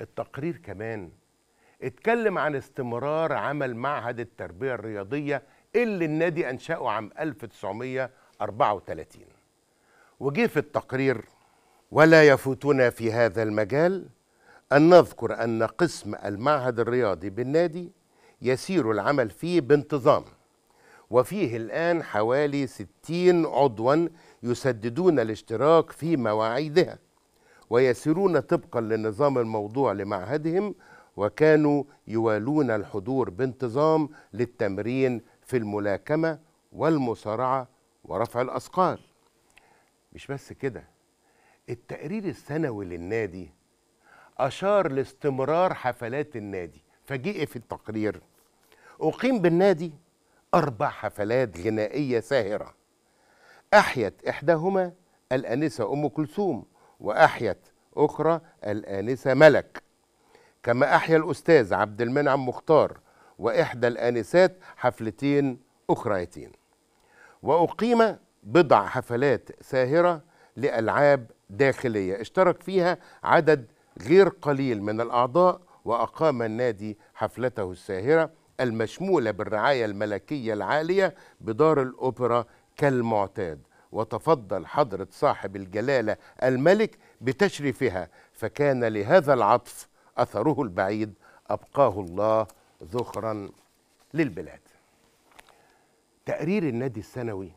التقرير كمان اتكلم عن استمرار عمل معهد التربية الرياضية اللي النادي أنشأه عام 1934 وجه في التقرير ولا يفوتنا في هذا المجال أن نذكر أن قسم المعهد الرياضي بالنادي يسير العمل فيه بانتظام وفيه الآن حوالي 60 عضوا يسددون الاشتراك في مواعيدها ويسيرون طبقا للنظام الموضوع لمعهدهم وكانوا يوالون الحضور بانتظام للتمرين في الملاكمة والمصارعة ورفع الأثقال مش بس كده التقرير السنوي للنادي أشار لاستمرار حفلات النادي فجئ في التقرير أقيم بالنادي أربع حفلات غنائية ساهرة أحيت إحداهما الأنسة أم كلثوم وأحيت أخرى الآنسة ملك كما أحيا الأستاذ عبد المنعم مختار وإحدى الآنسات حفلتين أخريتين وأقيم بضع حفلات ساهرة لألعاب داخلية اشترك فيها عدد غير قليل من الأعضاء وأقام النادي حفلته الساهرة المشمولة بالرعاية الملكية العالية بدار الأوبرا كالمعتاد وتفضل حضرة صاحب الجلالة الملك بتشريفها فكان لهذا العطف أثره البعيد أبقاه الله ذخرا للبلاد تقرير النادي السنوي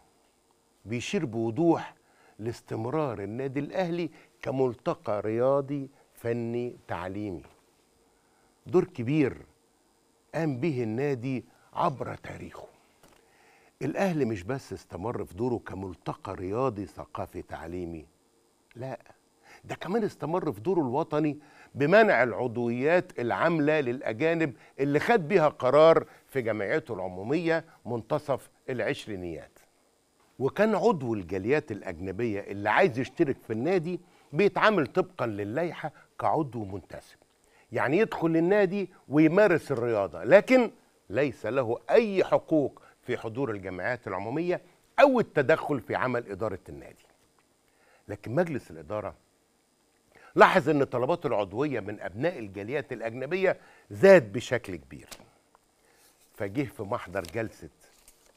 بيشير بوضوح لاستمرار النادي الأهلي كملتقى رياضي فني تعليمي دور كبير قام به النادي عبر تاريخه الأهل مش بس استمر في دوره كملتقى رياضي ثقافي تعليمي لا ده كمان استمر في دوره الوطني بمنع العضويات العاملة للأجانب اللي خد بيها قرار في جمعيته العمومية منتصف العشرينيات وكان عضو الجاليات الأجنبية اللي عايز يشترك في النادي بيتعامل طبقا للائحة كعضو منتسب يعني يدخل النادي ويمارس الرياضة لكن ليس له أي حقوق في حضور الجمعيات العمومية أو التدخل في عمل إدارة النادي لكن مجلس الإدارة لاحظ أن طلبات العضوية من أبناء الجاليات الأجنبية زاد بشكل كبير فجه في محضر جلسة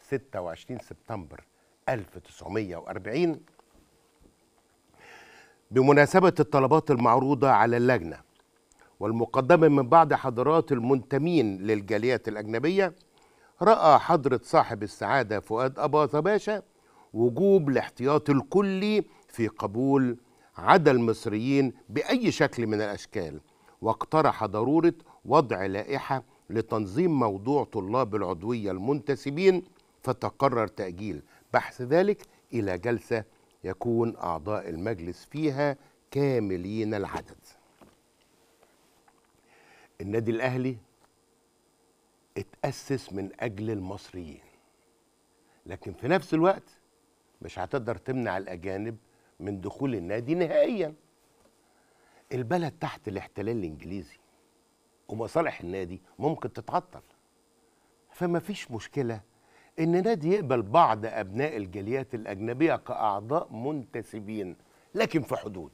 26 سبتمبر 1940 بمناسبة الطلبات المعروضة على اللجنة والمقدمة من بعض حضرات المنتمين للجاليات الأجنبية رأى حضرة صاحب السعادة فؤاد أباظة باشا وجوب الاحتياط الكلي في قبول عدا المصريين بأي شكل من الأشكال واقترح ضرورة وضع لائحة لتنظيم موضوع طلاب العضوية المنتسبين فتقرر تأجيل بحث ذلك إلى جلسة يكون أعضاء المجلس فيها كاملين العدد النادي الأهلي تأسس من أجل المصريين لكن في نفس الوقت مش هتقدر تمنع الأجانب من دخول النادي نهائيا البلد تحت الاحتلال الإنجليزي ومصالح النادي ممكن تتعطل فما فيش مشكلة إن نادي يقبل بعض أبناء الجاليات الأجنبية كأعضاء منتسبين لكن في حدود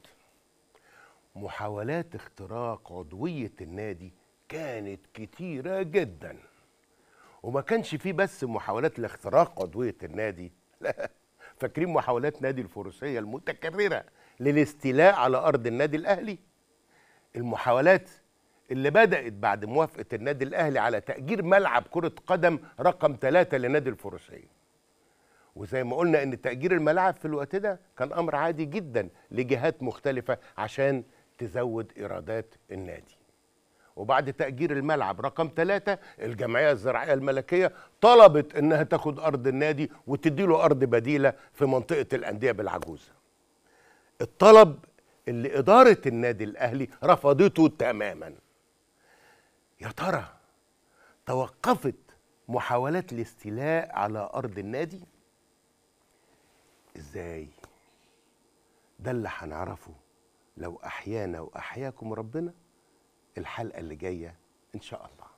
محاولات اختراق عضوية النادي كانت كتيرة جداً وما كانش فيه بس محاولات لاختراق عضويه النادي لا فاكرين محاولات نادي الفروسيه المتكرره للاستيلاء على ارض النادي الاهلي المحاولات اللي بدات بعد موافقه النادي الاهلي على تاجير ملعب كره قدم رقم ثلاثة لنادي الفروسيه وزي ما قلنا ان تاجير الملاعب في الوقت ده كان امر عادي جدا لجهات مختلفه عشان تزود ايرادات النادي وبعد تأجير الملعب رقم ثلاثة الجمعية الزراعية الملكية طلبت أنها تاخد أرض النادي وتديله أرض بديلة في منطقة الأندية بالعجوزة الطلب اللي إدارة النادي الأهلي رفضته تماما يا ترى توقفت محاولات الاستيلاء على أرض النادي إزاي ده اللي هنعرفه لو أحيانا وأحياكم ربنا الحلقه اللي جايه ان شاء الله